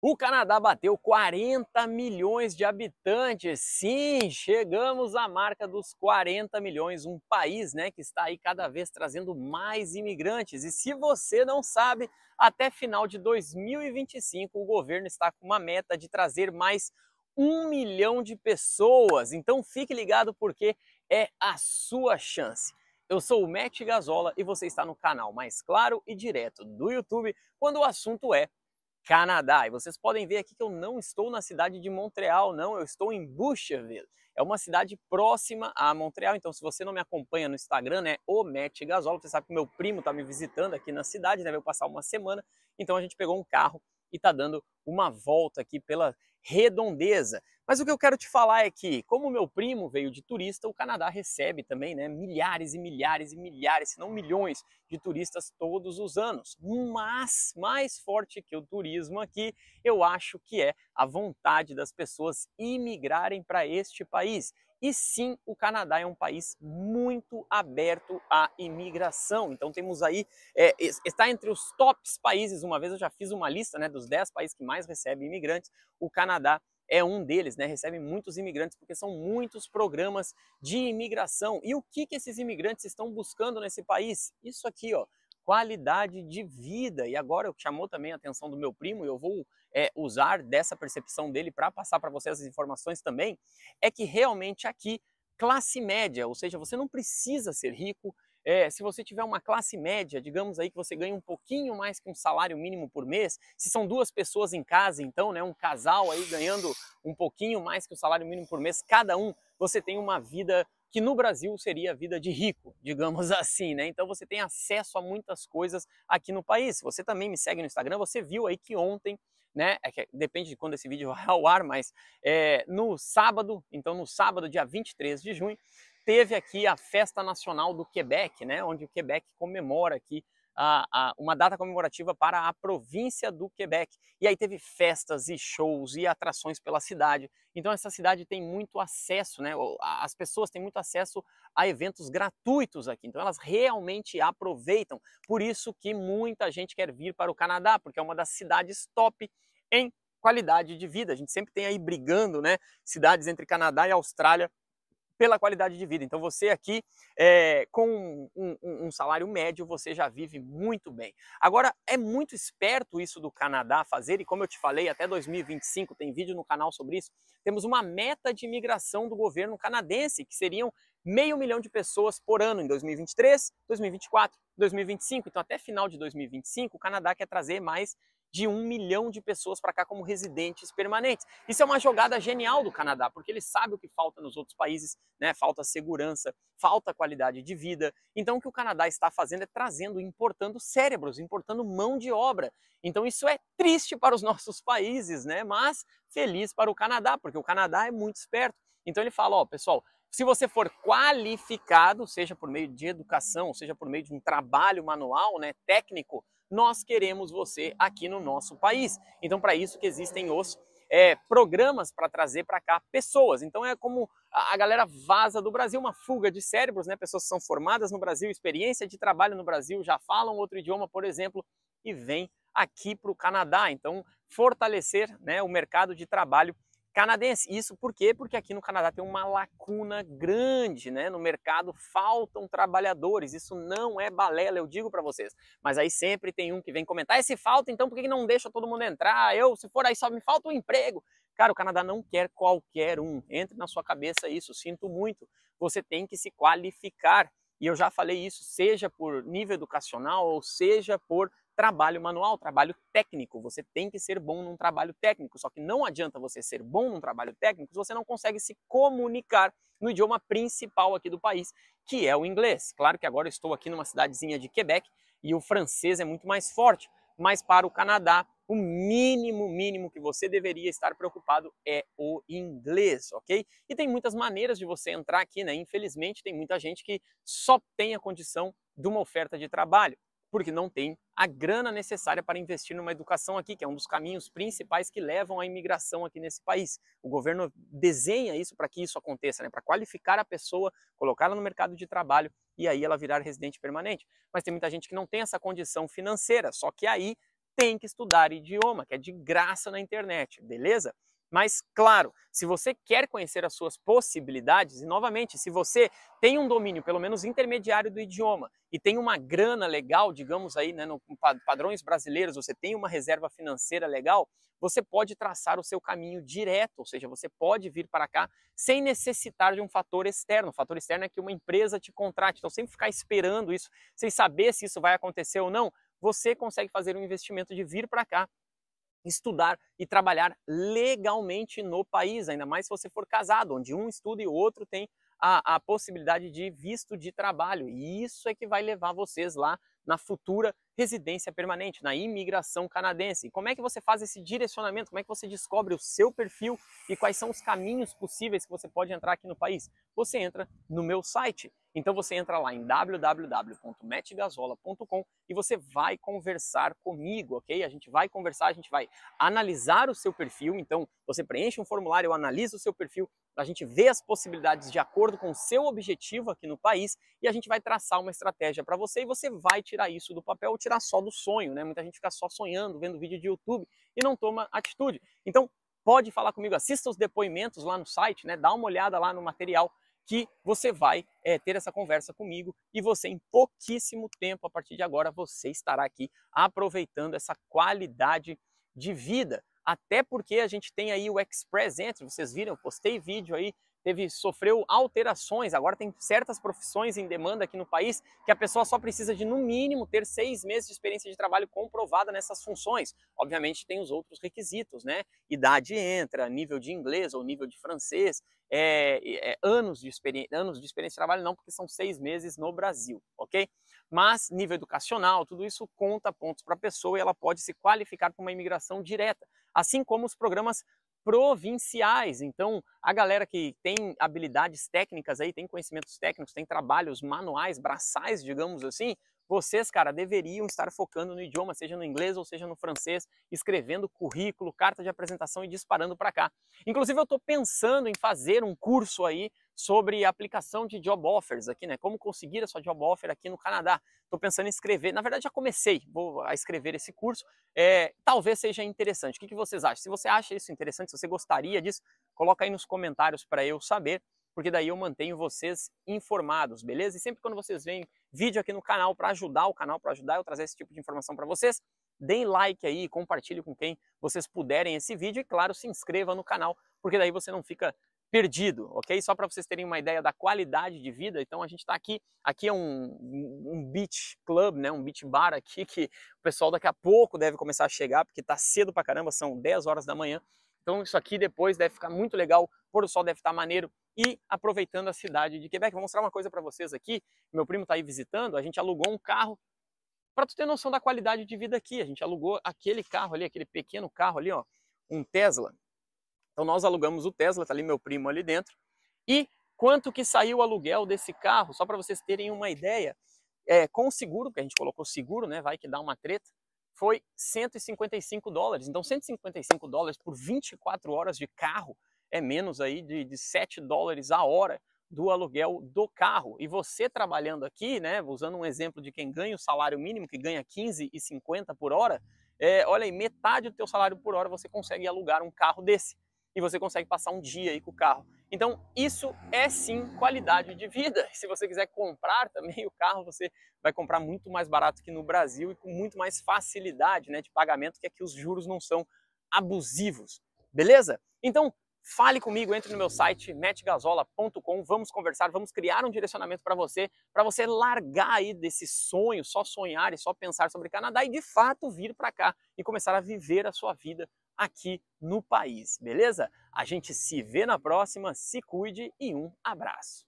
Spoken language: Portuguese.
O Canadá bateu 40 milhões de habitantes. Sim, chegamos à marca dos 40 milhões, um país, né, que está aí cada vez trazendo mais imigrantes. E se você não sabe, até final de 2025 o governo está com uma meta de trazer mais um milhão de pessoas. Então fique ligado porque é a sua chance. Eu sou o Matt Gazola e você está no canal mais claro e direto do YouTube quando o assunto é Canadá. E vocês podem ver aqui que eu não estou na cidade de Montreal, não, eu estou em Boucherville. É uma cidade próxima a Montreal, então se você não me acompanha no Instagram, né, o Matt Gasola, você sabe que meu primo está me visitando aqui na cidade, né, veio passar uma semana, então a gente pegou um carro e está dando uma volta aqui pela redondeza. Mas o que eu quero te falar é que, como meu primo veio de turista, o Canadá recebe também né, milhares e milhares e milhares, se não milhões, de turistas todos os anos. Mas mais forte que o turismo aqui, eu acho que é a vontade das pessoas imigrarem para este país. E sim, o Canadá é um país muito aberto à imigração. Então temos aí, é, está entre os tops países, uma vez eu já fiz uma lista né, dos 10 países que mais recebem imigrantes, o Canadá é um deles, né? Recebe muitos imigrantes porque são muitos programas de imigração. E o que, que esses imigrantes estão buscando nesse país? Isso aqui, ó, qualidade de vida. E agora chamou também a atenção do meu primo, e eu vou é, usar dessa percepção dele para passar para vocês as informações também, é que realmente aqui classe média, ou seja, você não precisa ser rico. É, se você tiver uma classe média, digamos aí que você ganha um pouquinho mais que um salário mínimo por mês, se são duas pessoas em casa, então, né, um casal aí ganhando um pouquinho mais que o salário mínimo por mês, cada um, você tem uma vida que no Brasil seria a vida de rico, digamos assim, né? Então você tem acesso a muitas coisas aqui no país. você também me segue no Instagram, você viu aí que ontem, né? É que depende de quando esse vídeo vai ao ar, mas é, no sábado, então no sábado, dia 23 de junho, teve aqui a Festa Nacional do Quebec, né? Onde o Quebec comemora aqui a, a, uma data comemorativa para a província do Quebec. E aí teve festas e shows e atrações pela cidade. Então essa cidade tem muito acesso, né? As pessoas têm muito acesso a eventos gratuitos aqui. Então elas realmente aproveitam. Por isso que muita gente quer vir para o Canadá, porque é uma das cidades top em qualidade de vida. A gente sempre tem aí brigando, né? Cidades entre Canadá e Austrália pela qualidade de vida. Então você aqui, é, com um, um, um, salário médio, você já vive muito bem. Agora, é muito esperto isso do Canadá fazer, e como eu te falei, até 2025, tem vídeo no canal sobre isso, temos uma meta de imigração do governo canadense, que seriam meio milhão de pessoas por ano em 2023, 2024, 2025. Então até final de 2025, o Canadá quer trazer mais de um milhão de pessoas para cá como residentes permanentes. Isso é uma jogada genial do Canadá, porque ele sabe o que falta nos outros países, né? Falta segurança, falta qualidade de vida. Então o que o Canadá está fazendo é trazendo, importando cérebros, importando mão de obra. Então isso é triste para os nossos países, né? Mas feliz para o Canadá, porque o Canadá é muito esperto. Então ele fala, ó, pessoal, se você for qualificado, seja por meio de educação, seja por meio de um trabalho manual, né, técnico, nós queremos você aqui no nosso país. Então, para isso que existem os é, programas para trazer para cá pessoas. Então é como a, galera vaza do Brasil, uma fuga de cérebros, né? Pessoas que são formadas no Brasil, experiência de trabalho no Brasil, já falam outro idioma, por exemplo, e vêm aqui para o Canadá. Então fortalecer né, o mercado de trabalho canadense. Isso por quê? Porque aqui no Canadá tem uma lacuna grande, né? No mercado faltam trabalhadores. Isso não é balela, eu digo para vocês. Mas aí sempre tem um que vem comentar: "Esse falta, então por que não deixa todo mundo entrar? Eu, se for aí só me falta um emprego". Cara, o Canadá não quer qualquer um. Entre na sua cabeça isso. Sinto muito. Você tem que se qualificar. E eu já falei isso, seja por nível educacional ou seja por trabalho manual, trabalho técnico. Você tem que ser bom num trabalho técnico. Só que não adianta você ser bom num trabalho técnico se você não consegue se comunicar no idioma principal aqui do país, que é o inglês. Claro que agora estou aqui numa cidadezinha de Quebec e o francês é muito mais forte, mas para o Canadá, o mínimo, mínimo que você deveria estar preocupado é o inglês, ok? E tem muitas maneiras de você entrar aqui, né? Infelizmente, tem muita gente que só tem a condição de uma oferta de trabalho, porque não tem a grana necessária para investir numa educação aqui, que é um dos caminhos principais que levam à imigração aqui nesse país. O governo desenha isso para que isso aconteça, né? para qualificar a pessoa, colocá-la no mercado de trabalho e aí ela virar residente permanente. Mas tem muita gente que não tem essa condição financeira, só que aí tem que estudar idioma, que é de graça na internet, beleza? Mas, claro, se você quer conhecer as suas possibilidades, e novamente, se você tem um domínio, pelo menos intermediário do idioma, e tem uma grana legal, digamos aí, né, no padrões brasileiros, você tem uma reserva financeira legal, você pode traçar o seu caminho direto, ou seja, você pode vir para cá sem necessitar de um fator externo. O fator externo é que uma empresa te contrate, então sempre ficar esperando isso, sem saber se isso vai acontecer ou não, você consegue fazer um investimento de vir para cá estudar e trabalhar legalmente no país, ainda mais se você for casado, onde um estuda e o outro tem a, a, possibilidade de visto de trabalho. E isso é que vai levar vocês lá na futura residência permanente, na imigração canadense. E como é que você faz esse direcionamento? Como é que você descobre o seu perfil e quais são os caminhos possíveis que você pode entrar aqui no país? Você entra no meu site então você entra lá em www.metgasola.com e você vai conversar comigo, ok? A gente vai conversar, a gente vai analisar o seu perfil. Então você preenche um formulário, eu analiso o seu perfil, a gente vê as possibilidades de acordo com o seu objetivo aqui no país e a gente vai traçar uma estratégia para você e você vai tirar isso do papel ou tirar só do sonho, né? Muita gente fica só sonhando, vendo vídeo de YouTube e não toma atitude. Então pode falar comigo, assista os depoimentos lá no site, né? Dá uma olhada lá no material que você vai é, ter essa conversa comigo e você, em pouquíssimo tempo, a partir de agora, você estará aqui aproveitando essa qualidade de vida. Até porque a gente tem aí o Express Entry, vocês viram, eu postei vídeo aí teve sofreu alterações. Agora tem certas profissões em demanda aqui no país que a pessoa só precisa de no mínimo ter seis meses de experiência de trabalho comprovada nessas funções. Obviamente tem os outros requisitos, né? Idade entra, nível de inglês ou nível de francês, é, é, anos, de anos de experiência de trabalho não, porque são seis meses no Brasil, ok? Mas nível educacional, tudo isso conta pontos para a pessoa e ela pode se qualificar para uma imigração direta, assim como os programas provinciais. Então, a galera que tem habilidades técnicas aí, tem conhecimentos técnicos, tem trabalhos manuais, braçais, digamos assim, vocês, cara, deveriam estar focando no idioma, seja no inglês ou seja no francês, escrevendo currículo, carta de apresentação e disparando para cá. Inclusive, eu estou pensando em fazer um curso aí sobre aplicação de job offers aqui, né? Como conseguir a sua job offer aqui no Canadá. Estou pensando em escrever, na verdade já comecei vou a escrever esse curso. É, talvez seja interessante. O que, que vocês acham? Se você acha isso interessante, se você gostaria disso, coloca aí nos comentários para eu saber porque daí eu mantenho vocês informados, beleza? E sempre quando vocês veem vídeo aqui no canal para ajudar o canal, para ajudar eu trazer esse tipo de informação para vocês, deem like aí, compartilhe com quem vocês puderem esse vídeo e claro, se inscreva no canal, porque daí você não fica perdido, ok? Só para vocês terem uma ideia da qualidade de vida. Então a gente está aqui, aqui é um, um beach club, né? Um beach bar aqui que o pessoal daqui a pouco deve começar a chegar, porque está cedo para caramba, são 10 horas da manhã. Então isso aqui depois deve ficar muito legal, o pôr do sol deve estar tá maneiro e aproveitando a cidade de Quebec. Vou mostrar uma coisa para vocês aqui. Meu primo está aí visitando, a gente alugou um carro para tu ter noção da qualidade de vida aqui. A gente alugou aquele carro ali, aquele pequeno carro ali, ó, um Tesla então nós alugamos o Tesla, tá ali meu primo ali dentro. E quanto que saiu o aluguel desse carro, só para vocês terem uma ideia, é, com o seguro, que a gente colocou seguro, né, vai que dá uma treta, foi 155 dólares. Então 155 dólares por 24 horas de carro é menos aí de, de 7 dólares a hora do aluguel do carro. E você trabalhando aqui, né, usando um exemplo de quem ganha o salário mínimo, que ganha 15,50 por hora, é, olha aí, metade do teu salário por hora você consegue alugar um carro desse e você consegue passar um dia aí com o carro. Então, isso é sim qualidade de vida. Se você quiser comprar também o carro, você vai comprar muito mais barato que no Brasil e com muito mais facilidade né, de pagamento, que aqui é os juros não são abusivos. Beleza? Então, fale comigo, entre no meu site metgasola.com, vamos conversar, vamos criar um direcionamento para você, para você largar aí desse sonho, só sonhar e só pensar sobre Canadá e de fato vir para cá e começar a viver a sua vida aqui no país, beleza? A gente se vê na próxima, se cuide e um abraço.